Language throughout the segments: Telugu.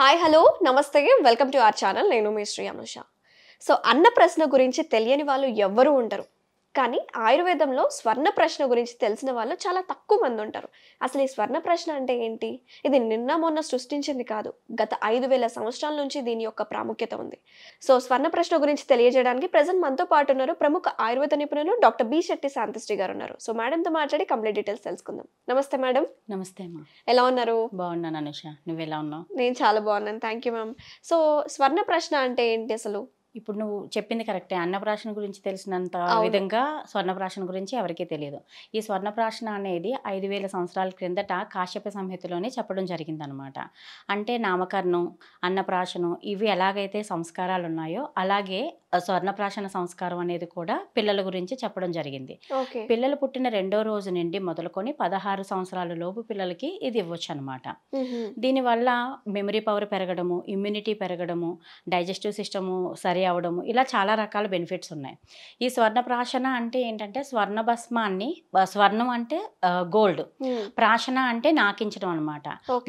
హాయ్ హలో నమస్తే వెల్కమ్ టు అవర్ ఛానల్ నేను మీ శ్రీ అనుష సో అన్న ప్రశ్న గురించి తెలియని వాళ్ళు ఎవ్వరూ ఉండరు కానీ ఆయుర్వేదంలో స్వర్ణ ప్రశ్న గురించి తెలిసిన వాళ్ళు చాలా తక్కువ మంది ఉంటారు అసలు ఈ స్వర్ణ ప్రశ్న అంటే ఏంటి ఇది నిన్న మొన్న సృష్టించింది కాదు గత ఐదు వేల సంవత్సరాల నుంచి దీని యొక్క ప్రాముఖ్యత ఉంది సో స్వర్ణ ప్రశ్న గురించి తెలియజేయడానికి ప్రజెంట్ మనతో పాటు ఉన్నారు ప్రముఖ ఆయుర్వేద నిపుణులు డాక్టర్ బి శెట్టి శాంతిశ్రీ గారు ఉన్నారు సో మేడంతో మాట్లాడి కంప్లీట్ డీటెయిల్స్ తెలుసుకుందాం నమస్తే మేడం నమస్తే ఎలా ఉన్నారు బాగున్నాను అనుష నువ్వు ఎలా ఉన్నావు నేను చాలా బాగున్నాను థ్యాంక్ యూ మ్యామ్ సో స్వర్ణ ప్రశ్న అంటే ఏంటి అసలు ఇప్పుడు నువ్వు చెప్పింది కరెక్టే అన్నప్రాశన గురించి తెలిసినంత విధంగా స్వర్ణప్రాశన గురించి ఎవరికీ తెలియదు ఈ స్వర్ణప్రాశన అనేది ఐదు వేల సంవత్సరాల క్రిందట కాశ్యప సంహితలోనే చెప్పడం జరిగిందనమాట అంటే నామకరణం అన్నప్రాశనం ఇవి ఎలాగైతే సంస్కారాలు ఉన్నాయో అలాగే స్వర్ణప్రాశన సంస్కారం అనేది కూడా పిల్లల గురించి చెప్పడం జరిగింది పిల్లలు పుట్టిన రెండో రోజు నుండి మొదలుకొని పదహారు సంవత్సరాల లోపు పిల్లలకి ఇది ఇవ్వచ్చు అనమాట దీనివల్ల మెమరీ పవర్ పెరగడము ఇమ్యూనిటీ పెరగడము డైజెస్టివ్ సిస్టము సరి అవ్వడం ఇలా చాలా రకాల బెనిఫిట్స్ ఉన్నాయి ఈ స్వర్ణ ప్రాశన అంటే ఏంటంటే స్వర్ణ భస్మాన్ని స్వర్ణం అంటే గోల్డ్ ప్రాశన అంటే నాకించడం అనమాట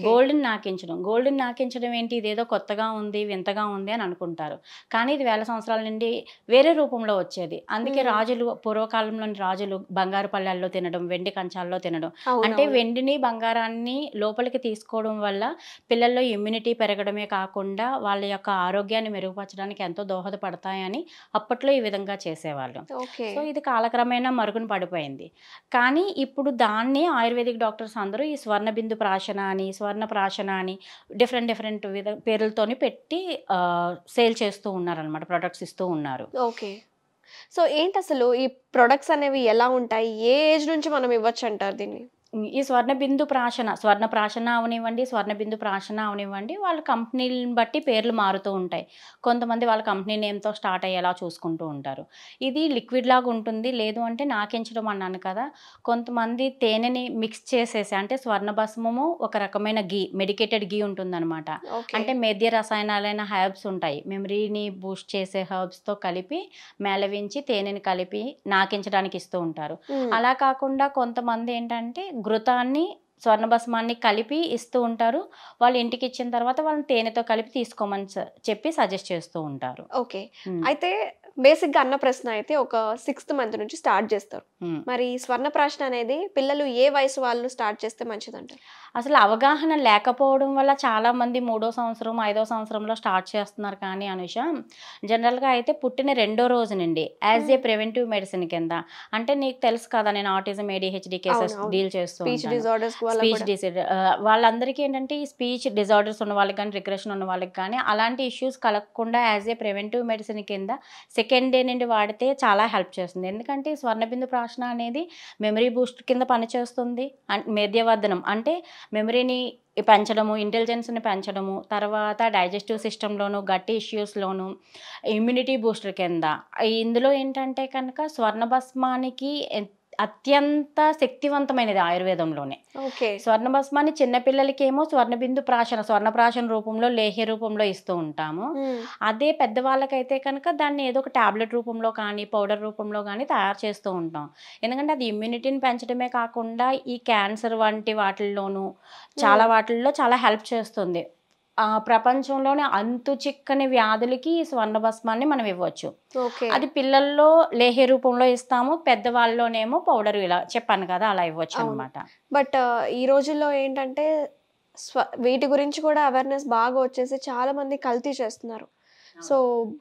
గోల్డ్ని నాకించడం గోల్డ్ని నాకించడం ఏంటి ఇదేదో కొత్తగా ఉంది వింతగా ఉంది అని అనుకుంటారు కానీ ఇది వేల సంవత్సరాల నుండి వేరే రూపంలో వచ్చేది అందుకే రాజులు పూర్వకాలంలోని రాజులు బంగారు పల్లెల్లో తినడం వెండి కంచాల్లో తినడం అంటే వెండిని బంగారాన్ని లోపలికి తీసుకోవడం వల్ల పిల్లల్లో ఇమ్యూనిటీ పెరగడమే కాకుండా వాళ్ళ యొక్క ఆరోగ్యాన్ని మెరుగుపరచడానికి ఎంతో దోహ దోహదపడతాయని అప్పట్లో ఈ విధంగా చేసేవాళ్ళు సో ఇది కాలక్రమేణా మరుగున పడిపోయింది కానీ ఇప్పుడు దాన్ని ఆయుర్వేదిక్ డాక్టర్స్ అందరూ ఈ స్వర్ణ బిందు ప్రాశన అని స్వర్ణ ప్రాశన అని డిఫరెంట్ డిఫరెంట్ విధ పేర్లతోని పెట్టి సేల్ చేస్తూ ఉన్నారనమాట ప్రొడక్ట్స్ ఇస్తూ ఉన్నారు ఓకే సో ఏంటి అసలు ఈ ప్రొడక్ట్స్ అనేవి ఎలా ఉంటాయి ఏ ఏజ్ నుంచి మనం ఇవ్వచ్చు అంటారు దీన్ని ఈ స్వర్ణబిందు ప్రాశన స్వర్ణ ప్రాశన అవనివ్వండి స్వర్ణబిందు ప్రాశన అవనివ్వండి వాళ్ళ కంపెనీని బట్టి పేర్లు మారుతూ ఉంటాయి కొంతమంది వాళ్ళ కంపెనీ నేమ్తో స్టార్ట్ అయ్యేలా చూసుకుంటూ ఉంటారు ఇది లిక్విడ్ లాగా ఉంటుంది లేదు అంటే నాకించడం అన్నాను కదా కొంతమంది తేనెని మిక్స్ చేసేసి అంటే స్వర్ణ భస్మము ఒక రకమైన ఘీ మెడికేటెడ్ గీ ఉంటుందన్నమాట అంటే మెద్య రసాయనాలైన హెర్బ్స్ ఉంటాయి మెమరీని బూస్ట్ చేసే హెర్బ్స్తో కలిపి మేలవించి తేనెని కలిపి నాకించడానికి ఇస్తూ ఉంటారు అలా కాకుండా కొంతమంది ఏంటంటే ఘృతాన్ని స్వర్ణభస్మాన్ని కలిపి ఇస్తూ ఉంటారు వాళ్ళు ఇంటికి ఇచ్చిన తర్వాత వాళ్ళని తేనెతో కలిపి తీసుకోమని చెప్పి సజెస్ట్ చేస్తూ ఉంటారు ఓకే అయితే బేసిక్గా ప్రశ్న అయితే ఒక సిక్స్త్ మంత్ నుంచి స్టార్ట్ చేస్తారు మరి స్వర్ణ ప్రశ్న అనేది పిల్లలు ఏ వయసు వాళ్ళు స్టార్ట్ చేస్తే మంచిదంటారు అసలు అవగాహన లేకపోవడం వల్ల చాలా మంది మూడో సంవత్సరం ఐదో సంవత్సరంలో స్టార్ట్ చేస్తున్నారు కానీ అనుష జనరల్గా అయితే పుట్టిన రెండో రోజునండి యాజ్ ఏ ప్రివెంటివ్ మెడిసిన్ కింద అంటే నీకు తెలుసు కదా నేను ఆటిజం ఏడిహెచ్డి కేసెస్ డీల్ చేస్తూ స్పీచ్ డిసార్డర్ వాళ్ళందరికీ ఏంటంటే ఈ స్పీచ్ డిజార్డర్స్ ఉన్న వాళ్ళకి కానీ రిగ్రెషన్ ఉన్న వాళ్ళకి కానీ అలాంటి ఇష్యూస్ కలగకుండా యాజ్ ఏ ప్రివెంటివ్ మెడిసిన్ కింద సెకండ్ డే నుండి వాడితే చాలా హెల్ప్ చేస్తుంది ఎందుకంటే స్వర్ణబిందు ప్రాశన అనేది మెమరీ బూస్ట్ కింద పనిచేస్తుంది మేధ్యవర్ధనం అంటే మెమరీని పెంచడము ఇంటెలిజెన్స్ని పెంచడము తర్వాత డైజెస్టివ్ సిస్టంలోను గట్టి ఇష్యూస్లోను ఇమ్యూనిటీ బూస్టర్ కింద ఇందులో ఏంటంటే కనుక స్వర్ణభస్మానికి అత్యంత శక్తివంతమైనది ఆయుర్వేదంలోనే స్వర్ణ భస్మాన్ని చిన్నపిల్లలకి ఏమో స్వర్ణబిందు ప్రాశన స్వర్ణ ప్రాశన రూపంలో లేహ్య రూపంలో ఇస్తూ ఉంటాము అదే పెద్దవాళ్ళకైతే కనుక దాన్ని ఏదో ఒక టాబ్లెట్ రూపంలో కానీ పౌడర్ రూపంలో కానీ తయారు చేస్తూ ఉంటాం ఎందుకంటే అది ఇమ్యూనిటీని పెంచడమే కాకుండా ఈ క్యాన్సర్ వంటి వాటిల్లోనూ చాలా వాటిల్లో చాలా హెల్ప్ చేస్తుంది ప్రపంచంలోనే అంతు చిక్కని వ్యాధులకి స్వర్ణభస్మాన్ని మనం ఇవ్వచ్చు అది పిల్లల్లో లేహే రూపంలో ఇస్తాము పెద్దవాళ్ళలోనేమో పౌడర్ ఇలా చెప్పాను కదా అలా ఇవ్వచ్చు అనమాట బట్ ఈ రోజుల్లో ఏంటంటే స్వ వీటి గురించి కూడా అవేర్నెస్ బాగా వచ్చేసి చాలా మంది కల్తీ చేస్తున్నారు సో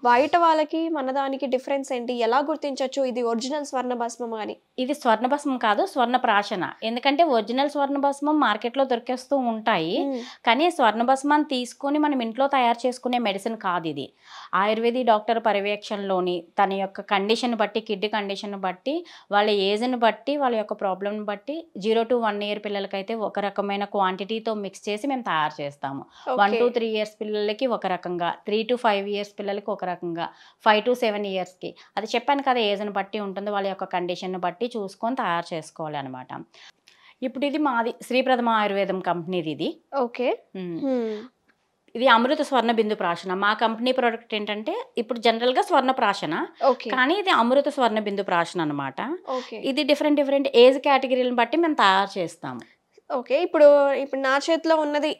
బయట వాళ్ళకి మన దానికి డిఫరెన్స్ ఏంటి ఎలా గుర్తించవచ్చు ఇది ఒరిజినల్ స్వర్ణ భస్మం అని ఇది స్వర్ణ భస్మం కాదు స్వర్ణ ప్రాశన ఎందుకంటే ఒరిజినల్ స్వర్ణ భస్మం మార్కెట్ లో దొరికేస్తూ ఉంటాయి కానీ స్వర్ణ భస్మం తీసుకొని మనం ఇంట్లో తయారు చేసుకునే మెడిసిన్ కాదు ఇది ఆయుర్వేది డాక్టర్ పర్యవేక్షణలోని తన యొక్క కండిషన్ బట్టి కిడ్ కండిషన్ బట్టి వాళ్ళ ఏజ్ని బట్టి వాళ్ళ యొక్క ప్రాబ్లమ్ని బట్టి జీరో టు వన్ ఇయర్ పిల్లలకైతే ఒక రకమైన క్వాంటిటీతో మిక్స్ చేసి మేము తయారు చేస్తాము వన్ టు త్రీ ఇయర్స్ పిల్లలకి ఒక రకంగా three to five years years పిల్లలకి ఒక రకంగా ఫైవ్ టు సెవెన్ ఇయర్స్కి అది చెప్పాను కదా ఏజ్ని బట్టి ఉంటుందో వాళ్ళ యొక్క కండిషన్ని బట్టి చూసుకొని తయారు చేసుకోవాలి అనమాట ఇప్పుడు ఇది మాది శ్రీప్రథమ ఆయుర్వేదం కంపెనీది ఇది ఓకే ఇది అమృత స్వర్ణ బిందు ప్రాశన మా కంపెనీ ప్రోడక్ట్ ఏంటంటే ఇప్పుడు జనరల్ గా స్వర్ణ ప్రాశన కానీ ఇది అమృత స్వర్ణ బిందు ప్రాశన అనమాట ఇది డిఫరెంట్ డిఫరెంట్ ఏజ్ కేటగిరీలను బట్టి మేము తయారు చేస్తాము ఓకే ఇప్పుడు ఇప్పుడు నా చేతిలో ఉన్నది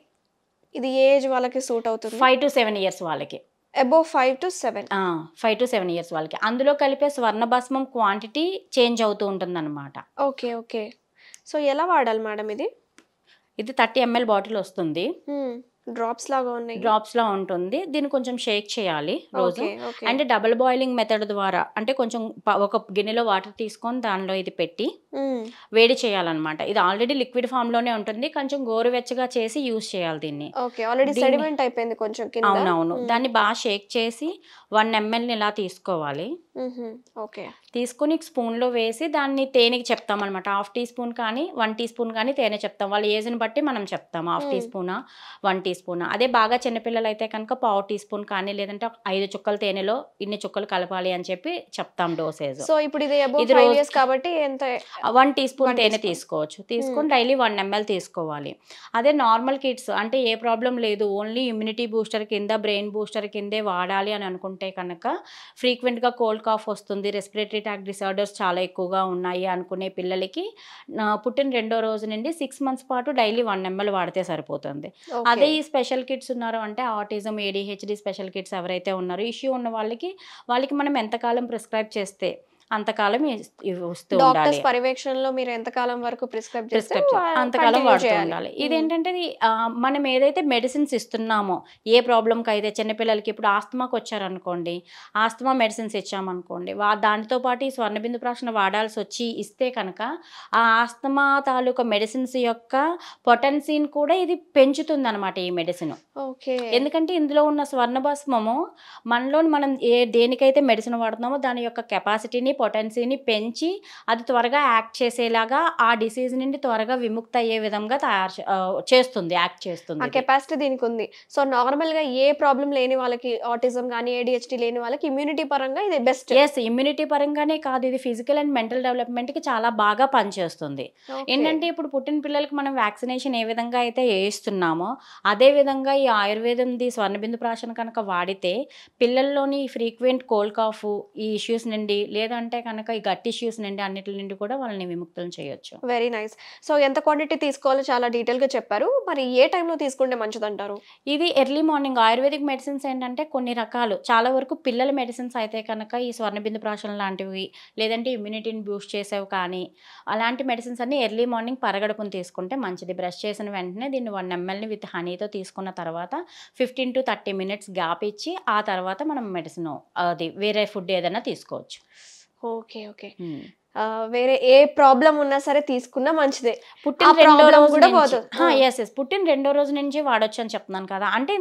ఇది ఏజ్ వాళ్ళకి సూట్ అవుతుంది ఫైవ్ టు సెవెన్ ఇయర్స్ వాళ్ళకి above five to seven five to seven years వాళ్ళకి అందులో కలిపే స్వర్ణ భస్మం క్వాంటిటీ చేంజ్ అవుతూ ఉంటుంది అనమాట ఓకే ఓకే సో ఎలా వాడాలి మేడం ఇది ఇది థర్టీ ఎంఎల్ బాటిల్ వస్తుంది hmm. డ్రాప్స్ లాగా ఉన్నాయి డ్రాప్స్ లా ఉంటుంది దీన్ని కొంచెం షేక్ చేయాలి రోజు అంటే డబుల్ బాయిలింగ్ మెథడ్ ద్వారా అంటే కొంచెం ఒక గిన్నెలో వాటర్ తీసుకొని దానిలో ఇది పెట్టి వేడి చేయాలన్నమాట ఇది ఆల్రెడీ లిక్విడ్ ఫామ్ లోనే ఉంటుంది కొంచెం గోరువెచ్చగా చేసి యూస్ చేయాలి దీన్ని అయిపోయింది కొంచెం అవునవును దాన్ని బాగా షేక్ చేసి వన్ ఎంఎల్ని ఇలా తీసుకోవాలి ఓకే స్పూన్ స్పూన్లో వేసి దాన్ని తేనెకి చెప్తాం అనమాట హాఫ్ టీ స్పూన్ కానీ వన్ టీ స్పూన్ కానీ తేనె చెప్తాం వాళ్ళ ఏజ్ని బట్టి మనం చెప్తాం హాఫ్ టీ స్పూనా వన్ టీ స్పూన్ అదే బాగా చిన్నపిల్లలు అయితే కనుక పావు టీ స్పూన్ కానీ లేదంటే ఐదు చుక్కలు తేనెలో ఇన్ని చుక్కలు కలపాలి అని చెప్పి చెప్తాం డోసేజ్ సో ఇప్పుడు ఇది రోజు కాబట్టి ఎంత వన్ టీ స్పూన్ తేనె తీసుకోవచ్చు తీసుకొని hmm. డైలీ వన్ ఎంఎల్ తీసుకోవాలి అదే నార్మల్ కిడ్స్ అంటే ఏ ప్రాబ్లం లేదు ఓన్లీ ఇమ్యూనిటీ బూస్టర్ కింద బ్రెయిన్ బూస్టర్ కిందే వాడాలి అని అనుకుంటే కనుక ఫ్రీక్వెంట్గా కోల్డ్ కాఫ్ వస్తుంది రెస్పిరేటరీ ట్యాక్ డిసార్డర్స్ చాలా ఎక్కువగా ఉన్నాయి అనుకునే పిల్లలకి పుట్టిన రెండో రోజు నుండి సిక్స్ మంత్స్ పాటు డైలీ వన్ ఎంఎల్ వాడితే సరిపోతుంది అదే ఈ స్పెషల్ కిడ్స్ ఉన్నారో అంటే ఆటిజం ఏడిహెచ్డి స్పెషల్ కిడ్స్ ఎవరైతే ఉన్నారో ఇష్యూ ఉన్న వాళ్ళకి వాళ్ళకి మనం ఎంతకాలం ప్రిస్క్రైబ్ చేస్తే అంతకాలం వస్తూ ఉండాలి పర్యవేక్షణలో మీరు ఎంతకాలం వరకు ప్రిస్క్రైబ్ ప్రిస్క్రైబ్ అంతకాలం వాడుతూ ఉండాలి ఏంటంటే మనం ఏదైతే మెడిసిన్స్ ఇస్తున్నామో ఏ ప్రాబ్లంకి అయితే చిన్నపిల్లలకి ఇప్పుడు ఆస్తమాకి వచ్చారనుకోండి ఆస్తమా మెడిసిన్స్ ఇచ్చామనుకోండి వా దానితో పాటు ఈ స్వర్ణబిందు ప్రాక్షణ వాడాల్సి వచ్చి ఇస్తే కనుక ఆ ఆస్తమా తాలూకా మెడిసిన్స్ యొక్క పొటెన్సీని కూడా ఇది పెంచుతుంది అనమాట ఈ మెడిసిన్ ఓకే ఎందుకంటే ఇందులో ఉన్న భస్మము మనలోని మనం ఏ దేనికైతే మెడిసిన్ వాడుతున్నామో దాని యొక్క కెపాసిటీని పొటెన్సీని పెంచి అది త్వరగా యాక్ట్ చేసేలాగా ఆ డిసీజ్ నుండి త్వరగా విముక్త అయ్యే విధంగా తయారు చేస్తుంది యాక్ట్ చేస్తుంది కెపాసిటీ దీనికి ఉంది సో నార్మల్గా ఏ ప్రాబ్లం లేని వాళ్ళకి ఆటిజం కానీ ఏడిహెచ్డి లేని వాళ్ళకి ఇమ్యూనిటీ పరంగా ఇది బెస్ట్ ఎస్ ఇమ్యూనిటీ పరంగానే కాదు ఇది ఫిజికల్ అండ్ మెంటల్ డెవలప్మెంట్కి చాలా బాగా పనిచేస్తుంది ఏంటంటే ఇప్పుడు పుట్టిన పిల్లలకి మనం వ్యాక్సినేషన్ ఏ విధంగా అయితే వేయిస్తున్నామో అదే విధంగా ఈ ఆయుర్వేదం ది స్వర్ణబిందు ప్రాషన్ కనుక వాడితే పిల్లల్లోని ఫ్రీక్వెంట్ కోల్డ్ కాఫ్ ఈ ఇష్యూస్ నుండి లేదంటే ఉంటే కనుక ఈ గట్ ఇష్యూస్ నుండి అన్నిటి నుండి కూడా వాళ్ళని విముక్తులు చేయొచ్చు వెరీ నైస్ సో ఎంత క్వాంటిటీ తీసుకోవాలో చాలా డీటెయిల్గా చెప్పారు మరి ఏ టైంలో తీసుకుంటే మంచిదంటారు ఇది ఎర్లీ మార్నింగ్ ఆయుర్వేదిక్ మెడిసిన్స్ ఏంటంటే కొన్ని రకాలు చాలా వరకు పిల్లల మెడిసిన్స్ అయితే కనుక ఈ స్వర్ణబిందు ప్రాషన్ లాంటివి లేదంటే ఇమ్యూనిటీని బూస్ట్ చేసేవి కానీ అలాంటి మెడిసిన్స్ అన్ని ఎర్లీ మార్నింగ్ పరగడుకుని తీసుకుంటే మంచిది బ్రష్ చేసిన వెంటనే దీన్ని వన్ ఎంఎల్ని విత్ హనీతో తీసుకున్న తర్వాత fifteen to thirty minutes gap ఇచ్చి ఆ తర్వాత మనం మెడిసిన్ అది వేరే ఫుడ్ ఏదైనా తీసుకోవచ్చు ஓகே, ஓகே. ம். వేరే ఏ ప్రాబ్లం ఉన్నా సరే తీసుకున్నా మంచిదే పుట్టిన రెండో రోజు కూడా పోతుంది ఎస్ ఎస్ పుట్టిన రెండో రోజు నుంచి వాడొచ్చు అని చెప్తున్నాను కదా అంటే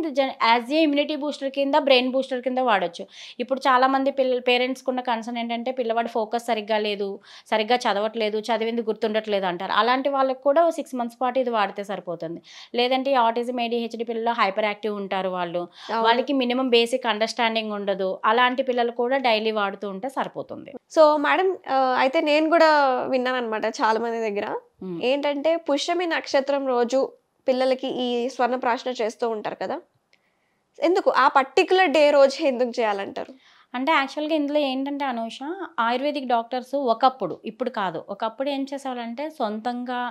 యాజ్ ఏ ఇమ్యూనిటీ బూస్టర్ కింద బ్రెయిన్ బూస్టర్ కింద వాడొచ్చు ఇప్పుడు చాలా మంది పిల్ల పేరెంట్స్కి ఉన్న కన్సర్న్ ఏంటంటే పిల్లవాడు ఫోకస్ సరిగ్గా లేదు సరిగ్గా చదవట్లేదు చదివింది గుర్తుండట్లేదు అంటారు అలాంటి వాళ్ళకి కూడా సిక్స్ మంత్స్ పాటు ఇది వాడితే సరిపోతుంది లేదంటే ఆటిజం ఏడిహెచ్డి పిల్లలు హైపర్ యాక్టివ్ ఉంటారు వాళ్ళు వాళ్ళకి మినిమం బేసిక్ అండర్స్టాండింగ్ ఉండదు అలాంటి పిల్లలు కూడా డైలీ వాడుతూ ఉంటే సరిపోతుంది సో మేడం అయితే నేను కూడా విన్నాను అనమాట చాలా మంది దగ్గర ఏంటంటే పుష్యమి నక్షత్రం రోజు పిల్లలకి ఈ స్వర్ణ స్వర్ణప్రాశన చేస్తూ ఉంటారు కదా ఎందుకు ఆ పర్టికులర్ డే రోజు ఎందుకు చేయాలంటారు అంటే యాక్చువల్గా ఇందులో ఏంటంటే అనూష ఆయుర్వేదిక్ డాక్టర్స్ ఒకప్పుడు ఇప్పుడు కాదు ఒకప్పుడు ఏం చేసేవాళ్ళంటే సొంతంగా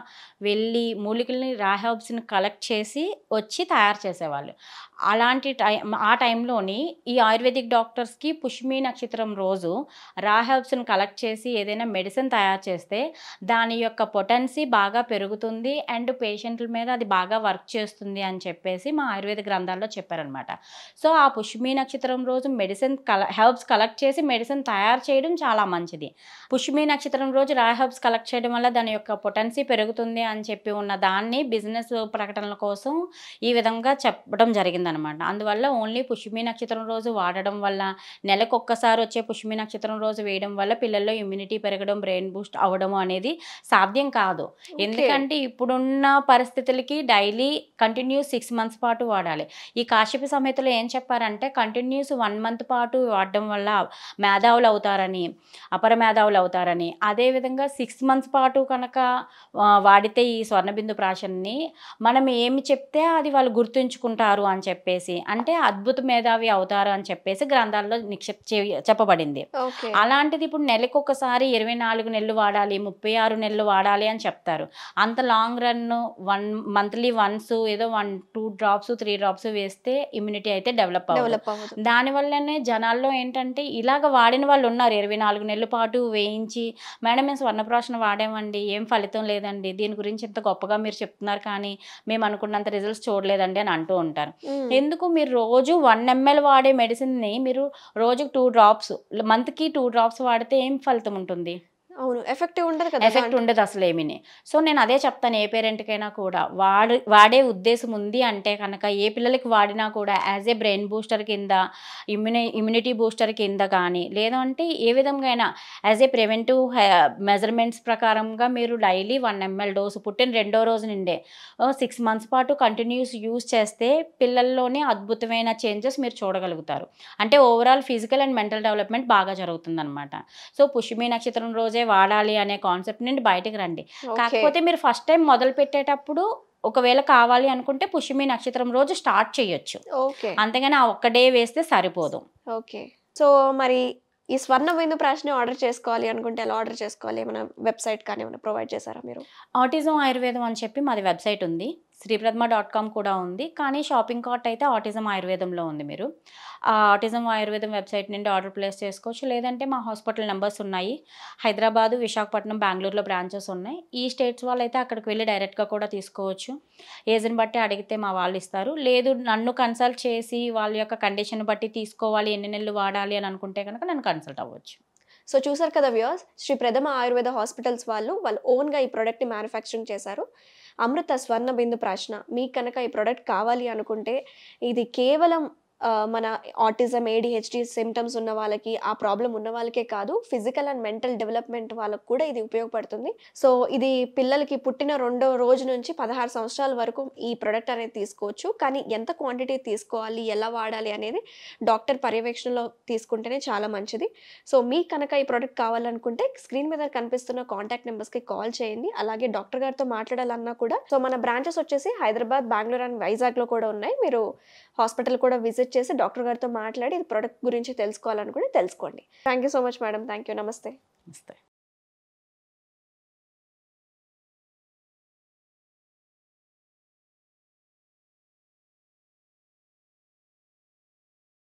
వెళ్ళి మూలికల్ని రాహాబ్స్ని కలెక్ట్ చేసి వచ్చి తయారు చేసేవాళ్ళు అలాంటి టైం ఆ టైంలోని ఈ ఆయుర్వేదిక్ డాక్టర్స్కి పుష్మి నక్షత్రం రోజు రా హెర్బ్స్ని కలెక్ట్ చేసి ఏదైనా మెడిసిన్ తయారు చేస్తే దాని యొక్క పొటెన్సీ బాగా పెరుగుతుంది అండ్ పేషెంట్ల మీద అది బాగా వర్క్ చేస్తుంది అని చెప్పేసి మా ఆయుర్వేద గ్రంథాల్లో చెప్పారనమాట సో ఆ పుష్మి నక్షత్రం రోజు మెడిసిన్ కల హెర్బ్స్ కలెక్ట్ చేసి మెడిసిన్ తయారు చేయడం చాలా మంచిది పుష్మి నక్షత్రం రోజు రా హెర్బ్స్ కలెక్ట్ చేయడం వల్ల దాని యొక్క పొటెన్సీ పెరుగుతుంది అని చెప్పి ఉన్న దాన్ని బిజినెస్ ప్రకటనల కోసం ఈ విధంగా చెప్పడం జరిగింది ఉంటుందన్నమాట అందువల్ల ఓన్లీ పుష్మి నక్షత్రం రోజు వాడడం వల్ల నెలకు ఒక్కసారి వచ్చే పుష్మి నక్షత్రం రోజు వేయడం వల్ల పిల్లల్లో ఇమ్యూనిటీ పెరగడం బ్రెయిన్ బూస్ట్ అవ్వడం అనేది సాధ్యం కాదు ఎందుకంటే ఇప్పుడున్న పరిస్థితులకి డైలీ కంటిన్యూస్ సిక్స్ మంత్స్ పాటు వాడాలి ఈ కాశ్యప సమేతలో ఏం చెప్పారంటే కంటిన్యూస్ వన్ మంత్ పాటు వాడడం వల్ల మేధావులు అవుతారని అపర మేధావులు అవుతారని అదేవిధంగా సిక్స్ మంత్స్ పాటు కనుక వాడితే ఈ స్వర్ణబిందు ప్రాషన్ని మనం ఏమి చెప్తే అది వాళ్ళు గుర్తుంచుకుంటారు అని చెప్పి చెప్పేసి అంటే అద్భుత మేధావి అవుతారు అని చెప్పేసి గ్రంథాల్లో నిక్షిప్ చెప్పబడింది అలాంటిది ఇప్పుడు నెలకు ఒకసారి ఇరవై నాలుగు నెలలు వాడాలి ముప్పై ఆరు నెలలు వాడాలి అని చెప్తారు అంత long run one monthly once ఏదో one two drops three drops వేస్తే ఇమ్యూనిటీ అయితే డెవలప్ దాని దానివల్లనే జనాల్లో ఏంటంటే ఇలాగ వాడిన వాళ్ళు ఉన్నారు ఇరవై నాలుగు నెలల పాటు వేయించి మేడం మేము స్వర్ణప్రాసన వాడామండి ఏం ఫలితం లేదండి దీని గురించి ఇంత గొప్పగా మీరు చెప్తున్నారు కానీ మేము అనుకున్నంత రిజల్ట్స్ చూడలేదండి అని అంటూ ఉంటారు Hmm. ఎందుకు మీరు రోజు వన్ ఎంఎల్ వాడే మెడిసిన్ ని మీరు రోజుకు టూ డ్రాప్స్ మంత్ కి టూ డ్రాప్స్ వాడితే ఏం ఫలితం ఉంటుంది అవును ఎఫెక్ట్ ఉండదు కదా ఎఫెక్ట్ ఉండదు అసలు ఏమీ సో నేను అదే చెప్తాను ఏ పేరెంట్కైనా కూడా వాడు వాడే ఉద్దేశం ఉంది అంటే కనుక ఏ పిల్లలకి వాడినా కూడా యాజ్ ఏ బ్రెయిన్ బూస్టర్ కింద ఇమ్యూని ఇమ్యూనిటీ బూస్టర్ కింద కానీ లేదంటే ఏ విధంగా అయినా యాజ్ ఏ ప్రివెంటివ్ మెజర్మెంట్స్ ప్రకారంగా మీరు డైలీ వన్ ఎంఎల్ డోసు పుట్టిన రెండో రోజు నుండే సిక్స్ uh, మంత్స్ పాటు కంటిన్యూస్ యూస్ చేస్తే పిల్లల్లోనే అద్భుతమైన చేంజెస్ మీరు చూడగలుగుతారు అంటే overall physical and mental development బాగా జరుగుతుందన్నమాట సో పుష్మి నక్షత్రం రోజే వాడాలి అనే కాన్సెప్ట్ నుండి బయటకు రండి కాకపోతే మీరు ఫస్ట్ టైం మొదలు పెట్టేటప్పుడు ఒకవేళ కావాలి అనుకుంటే పుష్మి నక్షత్రం రోజు స్టార్ట్ చేయొచ్చు అంతేగాని ఆ ఒక్క డే వేస్తే సరిపోదు ఓకే సో మరి ఈ స్వర్ణ బిందు ప్రాష్ని ఆర్డర్ చేసుకోవాలి అనుకుంటే ఎలా ఆర్డర్ చేసుకోవాలి ఏమైనా వెబ్సైట్ కానీ ఏమైనా ప్రొవైడ్ చేశారా మీరు ఆటిజం ఆయుర్వేదం అని చెప్పి మాది వెబ్సైట్ ఉంది శ్రీప్రథమ డాట్ కామ్ కూడా ఉంది కానీ షాపింగ్ కార్ట్ అయితే ఆటిజం ఆయుర్వేదంలో ఉంది మీరు ఆ ఆటిజం ఆయుర్వేదం వెబ్సైట్ నుండి ఆర్డర్ ప్లేస్ చేసుకోవచ్చు లేదంటే మా హాస్పిటల్ నెంబర్స్ ఉన్నాయి హైదరాబాదు విశాఖపట్నం బెంగళూరులో బ్రాంచెస్ ఉన్నాయి ఈ స్టేట్స్ వాళ్ళు అయితే అక్కడికి వెళ్ళి డైరెక్ట్గా కూడా తీసుకోవచ్చు ఏజ్ని బట్టి అడిగితే మా వాళ్ళు ఇస్తారు లేదు నన్ను కన్సల్ట్ చేసి వాళ్ళ యొక్క కండిషన్ బట్టి తీసుకోవాలి ఎన్ని నెలలు వాడాలి అని అనుకుంటే కనుక నన్ను కన్సల్ట్ అవ్వచ్చు సో చూసారు కదా వ్యూస్ శ్రీ ప్రథమ ఆయుర్వేద హాస్పిటల్స్ వాళ్ళు వాళ్ళు ఓన్గా ఈ ప్రోడక్ట్ని మ్యానుఫ్యాక్చరింగ్ చేశారు అమృత స్వర్ణ బిందు ప్రాశ్న మీకు కనుక ఈ ప్రోడక్ట్ కావాలి అనుకుంటే ఇది కేవలం మన ఆటిజం ఏడిహెచ్డి సిమ్టమ్స్ ఉన్న వాళ్ళకి ఆ ప్రాబ్లం ఉన్న వాళ్ళకే కాదు ఫిజికల్ అండ్ మెంటల్ డెవలప్మెంట్ వాళ్ళకు కూడా ఇది ఉపయోగపడుతుంది సో ఇది పిల్లలకి పుట్టిన రెండో రోజు నుంచి పదహారు సంవత్సరాల వరకు ఈ ప్రోడక్ట్ అనేది తీసుకోవచ్చు కానీ ఎంత క్వాంటిటీ తీసుకోవాలి ఎలా వాడాలి అనేది డాక్టర్ పర్యవేక్షణలో తీసుకుంటేనే చాలా మంచిది సో మీ కనుక ఈ ప్రోడక్ట్ కావాలనుకుంటే స్క్రీన్ మీద కనిపిస్తున్న కాంటాక్ట్ నెంబర్స్కి కాల్ చేయండి అలాగే డాక్టర్ గారితో మాట్లాడాలన్నా కూడా సో మన బ్రాంచెస్ వచ్చేసి హైదరాబాద్ బెంగళూరు అండ్ వైజాగ్లో కూడా ఉన్నాయి మీరు హాస్పిటల్ కూడా విజిట్ విజిట్ చేసి డాక్టర్ గారితో మాట్లాడి ఇది ప్రోడక్ట్ గురించి తెలుసుకోవాలని కూడా తెలుసుకోండి thank you so much madam thank you నమస్తే నమస్తే